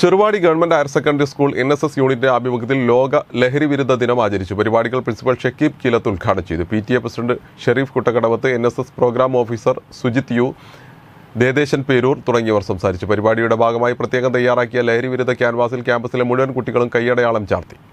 Cheruvadi government higher secondary school N S S യൂണിറ്റിന്റെ ആഭിമുഖ്യത്തിൽ ലോക ലഹരി വിരുദ്ധ ദിനം ആചരിച്ചു പരിപാടികൾ പ്രിൻസിപ്പൽ ഷക്കീബ് കിലത്ത് ഉദ്ഘാടനം ചെയ്തു P T A president Sherif Kuttakkadavath N S S program officer Sujith U ദേദേശൻ പേരൂർ തുടങ്ങിയവർ സംസാരിച്ചു പരിപാടിയുടെ ഭാഗമായി പ്രത്യേകം തയ്യാറാക്കിയ ലഹരി വിരുദ്ധ ക്യാൻവാസിൽ ക്യാമ്പസിലെ മുഴുവൻ കുട്ടികളും കൈയടയാളം ചാർത്തി